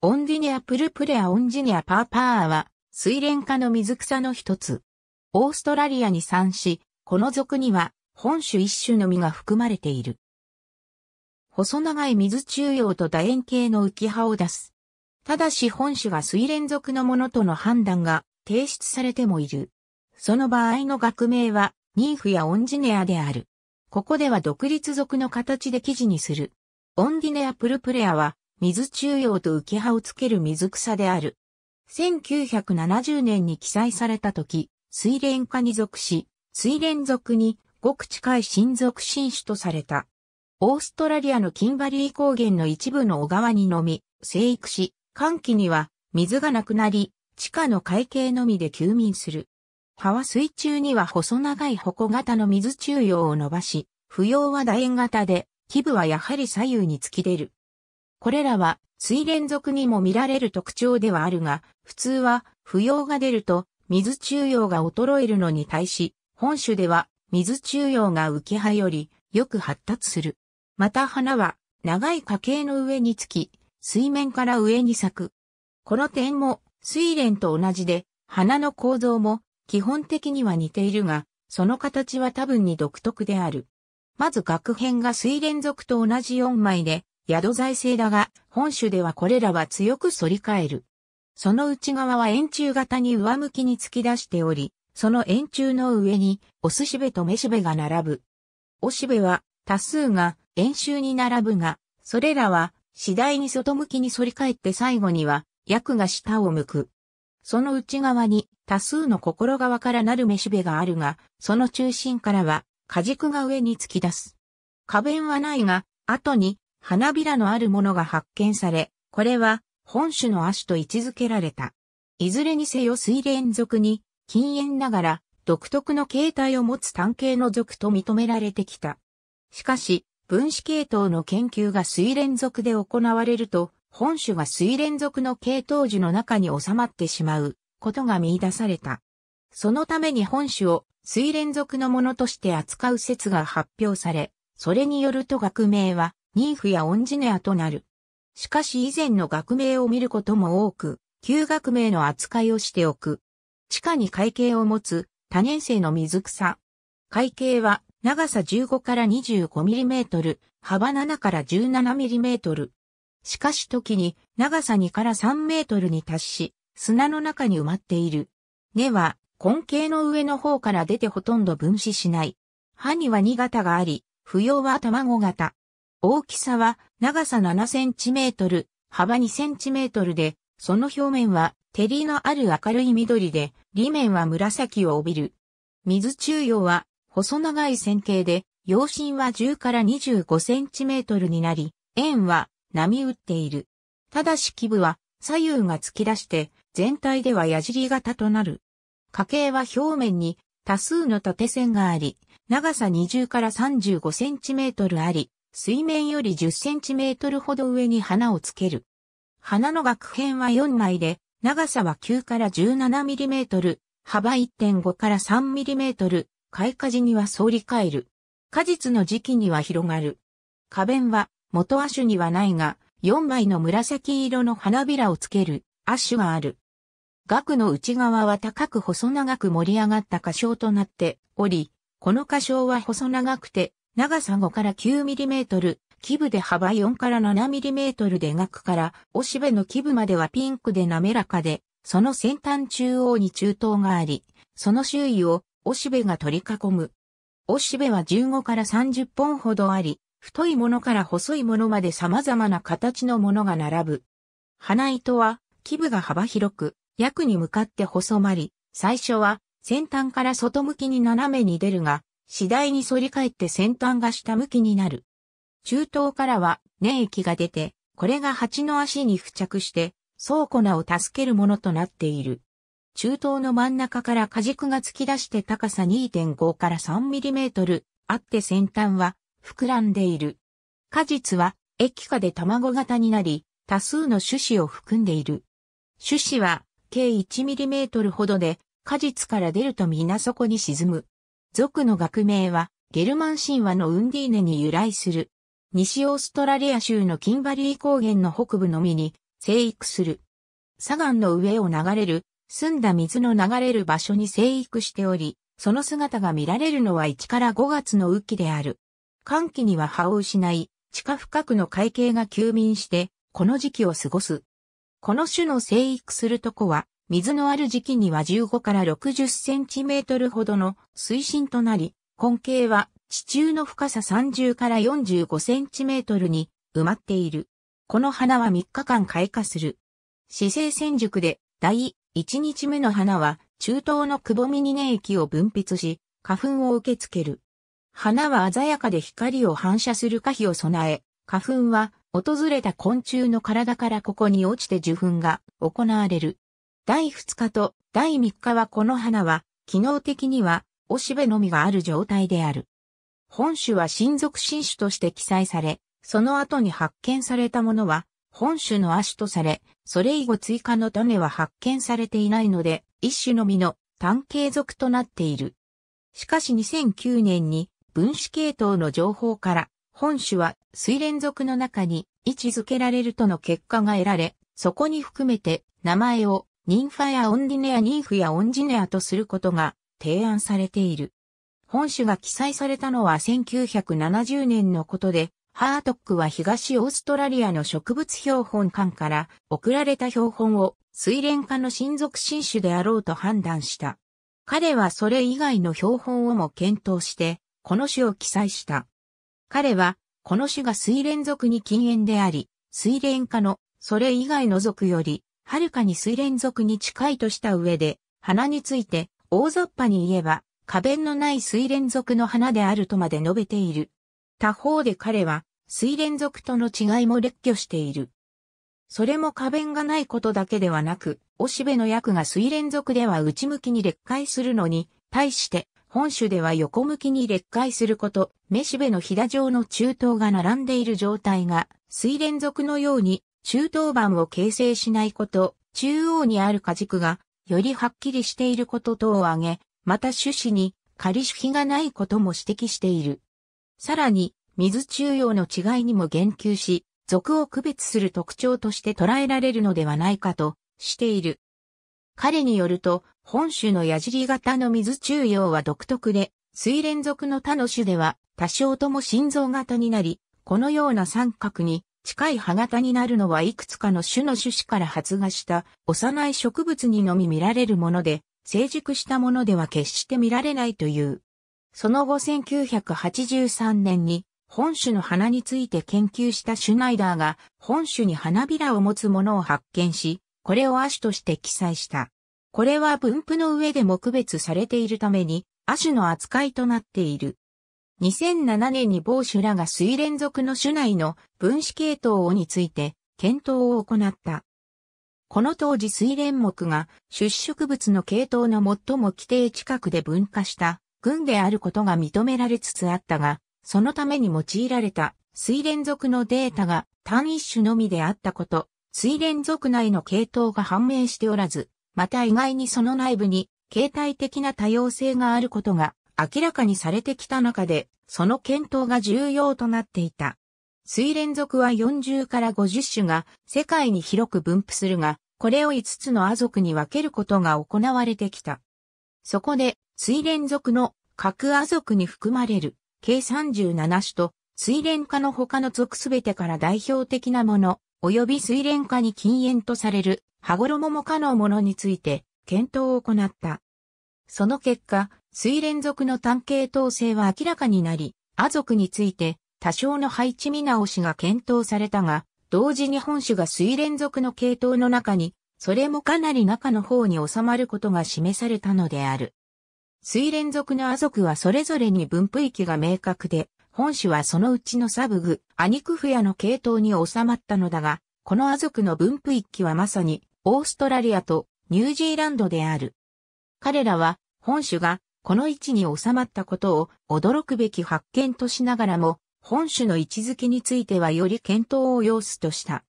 オンディネアプルプレアオンジニアパーパーは、水蓮科の水草の一つ。オーストラリアに産し、この属には、本種一種の実が含まれている。細長い水中葉と楕円形の浮き葉を出す。ただし本種が水蓮属のものとの判断が提出されてもいる。その場合の学名は、ニーフやオンジネアである。ここでは独立属の形で記事にする。オンディネアプルプレアは、水中用と浮き葉をつける水草である。1970年に記載された時、水蓮科に属し、水蓮属にごく近い親族新種とされた。オーストラリアのキンバリー高原の一部の小川にのみ、生育し、寒気には水がなくなり、地下の海景のみで休眠する。葉は水中には細長い矛型の水中葉を伸ばし、不要は楕円型で、基部はやはり左右に突き出る。これらは水連続にも見られる特徴ではあるが、普通は不要が出ると水中溶が衰えるのに対し、本種では水中溶が浮き葉よりよく発達する。また花は長い花茎の上につき、水面から上に咲く。この点も水蓮と同じで、花の構造も基本的には似ているが、その形は多分に独特である。まず学編が水連続と同じ4枚で、宿財政だが、本州ではこれらは強く反り返る。その内側は円柱型に上向きに突き出しており、その円柱の上に、おすしべとめしべが並ぶ。おしべは、多数が、円柱に並ぶが、それらは、次第に外向きに反り返って最後には、役が下を向く。その内側に、多数の心側からなるめしべがあるが、その中心からは、果軸が上に突き出す。花弁はないが、後に、花びらのあるものが発見され、これは本種の亜種と位置づけられた。いずれにせよ水連続に、禁煙ながら独特の形態を持つ単形の属と認められてきた。しかし、分子系統の研究が水連続で行われると、本種が水連続の系統樹の中に収まってしまうことが見出された。そのために本種を水連続のものとして扱う説が発表され、それによると学名はニーフやオンジネアとなる。しかし以前の学名を見ることも多く、旧学名の扱いをしておく。地下に海景を持つ多年生の水草。海景は長さ15から 25mm、幅7から 17mm。しかし時に長さ2から3メートルに達し、砂の中に埋まっている。根は根茎の上の方から出てほとんど分子しない。歯には2型があり、不要は卵型。大きさは長さ7センチメートル、幅2センチメートルで、その表面は照りのある明るい緑で、裏面は紫を帯びる。水中葉は細長い線形で、葉身は10から25センチメートルになり、円は波打っている。ただし基部は左右が突き出して全体では矢尻型となる。家系は表面に多数の縦線があり、長さ20から35センチメートルあり、水面より10センチメートルほど上に花をつける。花の額編は4枚で、長さは9から17ミリメートル、幅1.5から3ミリメートル、開花時には総理替える。果実の時期には広がる。花弁は元亜種にはないが、4枚の紫色の花びらをつける亜種がある。額の内側は高く細長く盛り上がった花椒となっており、この花椒は細長くて長さ5から 9mm、基部で幅4から 7mm で額からおしべの基部まではピンクで滑らかで、その先端中央に中東があり、その周囲をおしべが取り囲む。おしべは15から30本ほどあり、太いものから細いものまで様々な形のものが並ぶ。花糸は、基部が幅広く、役に向かって細まり、最初は先端から外向きに斜めに出るが、次第に反り返って先端が下向きになる。中東からは粘液が出て、これが蜂の足に付着して、倉庫なを助けるものとなっている。中東の真ん中から果軸が突き出して高さ2.5から3ミリメートルあって先端は膨らんでいる。果実は液化で卵型になり、多数の種子を含んでいる。種子は計1ミリメートルほどで、果実から出ると皆そこに沈む。族の学名は、ゲルマン神話のウンディーネに由来する。西オーストラリア州のキンバリー高原の北部のみに生育する。砂岩の上を流れる、澄んだ水の流れる場所に生育しており、その姿が見られるのは1から5月の雨季である。寒気には葉を失い、地下深くの海景が休眠して、この時期を過ごす。この種の生育するとこは、水のある時期には15から60センチメートルほどの水深となり、根茎は地中の深さ30から45センチメートルに埋まっている。この花は3日間開花する。姿勢戦熟で第1日目の花は中東のくぼみに粘液を分泌し、花粉を受け付ける。花は鮮やかで光を反射する花火を備え、花粉は訪れた昆虫の体からここに落ちて受粉が行われる。第2日と第3日はこの花は、機能的には、おしべのみがある状態である。本種は親族新種として記載され、その後に発見されたものは、本種の亜種とされ、それ以後追加の種は発見されていないので、一種のみの単形属となっている。しかし2009年に分子系統の情報から、本種は水連属の中に位置づけられるとの結果が得られ、そこに含めて名前をニンファやオンディネアニンフやオンジネアとすることが提案されている。本種が記載されたのは1970年のことで、ハートックは東オーストラリアの植物標本館から送られた標本を水蓮科の親族新種であろうと判断した。彼はそれ以外の標本をも検討して、この種を記載した。彼は、この種が水蓮族に禁煙であり、水蓮科のそれ以外の族よりはるかに水連続に近いとした上で、花について、大雑把に言えば、花弁のない水連続の花であるとまで述べている。他方で彼は、水連続との違いも列挙している。それも花弁がないことだけではなく、おしべの役が水連続では内向きに劣解するのに、対して、本種では横向きに劣解すること、めしべのひだ状の中等が並んでいる状態が、水連続のように中等板を形成しないこと、中央にある果軸がよりはっきりしていること等を挙げ、また種子に仮主皮がないことも指摘している。さらに、水中用の違いにも言及し、属を区別する特徴として捉えられるのではないかとしている。彼によると、本種の矢尻型の水中用は独特で、水連続の他の種では多少とも心臓型になり、このような三角に近い歯型になるのはいくつかの種の種子から発芽した幼い植物にのみ見られるもので、成熟したものでは決して見られないという。その後1983年に本種の花について研究したシュナイダーが本種に花びらを持つものを発見し、これを亜種として記載した。これは分布の上でも区別されているために亜種の扱いとなっている。2007年に某種らが水連続の種内の分子系統をについて検討を行った。この当時水連木が出植物の系統の最も規定近くで分化した群であることが認められつつあったが、そのために用いられた水連続のデータが単一種のみであったこと、水連続内の系統が判明しておらず、また意外にその内部に形態的な多様性があることが明らかにされてきた中で、その検討が重要となっていた。水連続は40から50種が世界に広く分布するが、これを5つの亜族に分けることが行われてきた。そこで、水連続の各亜族に含まれる計37種と、水連化の他の族すべてから代表的なもの、及び水連化に禁煙とされる、羽衣も可能ものについて、検討を行った。その結果、水連続の単形統制は明らかになり、ア族について多少の配置見直しが検討されたが、同時に本種が水連続の系統の中に、それもかなり中の方に収まることが示されたのである。水連続のア族はそれぞれに分布域が明確で、本種はそのうちのサブグ、アニクフヤの系統に収まったのだが、このア族の分布域はまさに、オーストラリアとニュージーランドである。彼らは、本種がこの位置に収まったことを驚くべき発見としながらも、本種の位置づけについてはより検討を要すとした。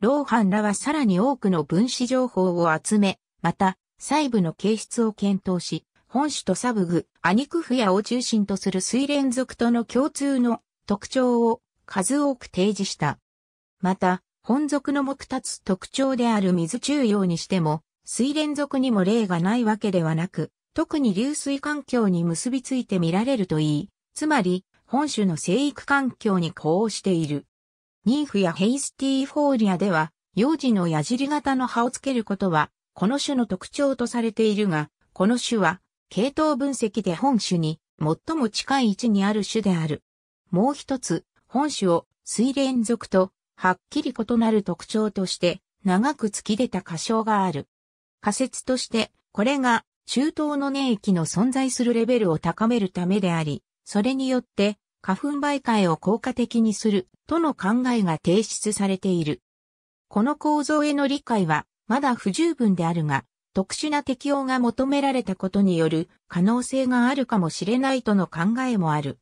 ローハンらはさらに多くの分子情報を集め、また、細部の形質を検討し、本種とサブグ、アニクフヤを中心とする水連続との共通の特徴を数多く提示した。また、本属の目立つ特徴である水中用にしても、水連続にも例がないわけではなく、特に流水環境に結びついて見られるといい、つまり、本種の生育環境に呼応している。ニーフやヘイスティーフォーリアでは、幼児の矢尻型の葉をつけることは、この種の特徴とされているが、この種は、系統分析で本種に最も近い位置にある種である。もう一つ、本種を水連続とはっきり異なる特徴として長く突き出た過小がある。仮説として、これが中東の粘液の存在するレベルを高めるためであり、それによって花粉媒介を効果的にするとの考えが提出されている。この構造への理解はまだ不十分であるが、特殊な適用が求められたことによる可能性があるかもしれないとの考えもある。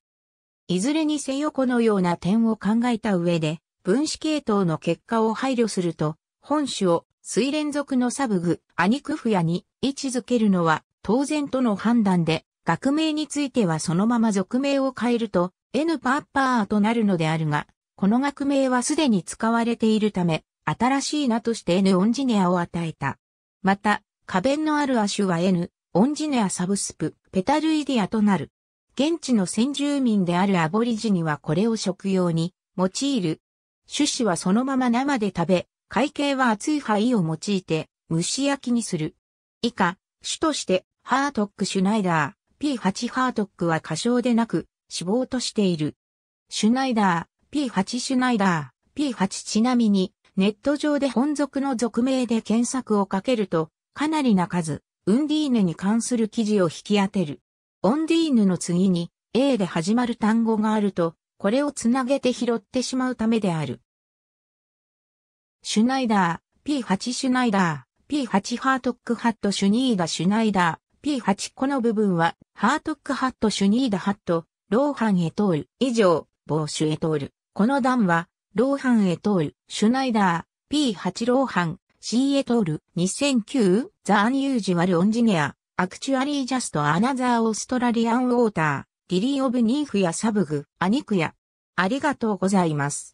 いずれにせよこのような点を考えた上で、分子系統の結果を配慮すると、本種を水連続のサブグ、アニクフヤに位置づけるのは当然との判断で、学名についてはそのまま俗名を変えると N パッパーとなるのであるが、この学名はすでに使われているため、新しい名として N オンジネアを与えた。また、花弁のある亜種は N、オンジネアサブスプ、ペタルイディアとなる。現地の先住民であるアボリジニはこれを食用に用いる。種子はそのまま生で食べ、会計は熱い灰を用いて蒸し焼きにする。以下、主としてハートック・シュナイダー P8 ハートックは過小でなく死亡としている。シュナイダー P8 シュナイダー P8 ちなみにネット上で本族の俗名で検索をかけるとかなりな数、ウンディーヌに関する記事を引き当てる。オンディーヌの次に A で始まる単語があると、これをつなげて拾ってしまうためである。シュナイダー、P8 シュナイダー、P8 ハートックハットシュニーダシュナイダー、P8 この部分は、ハートックハットシュニーダハット、ローハンへ通る、以上、ボーシュへ通る。この段は、ローハンへ通る、シュナイダー、P8 ローハン、C トール、2009、ザ・アンユージュアル・オンジニア、アクチュアリー・ジャスト・アナザー・オーストラリアン・ウォーター、リリー・オブ・ニーフやサブグ、アニクや。ありがとうございます。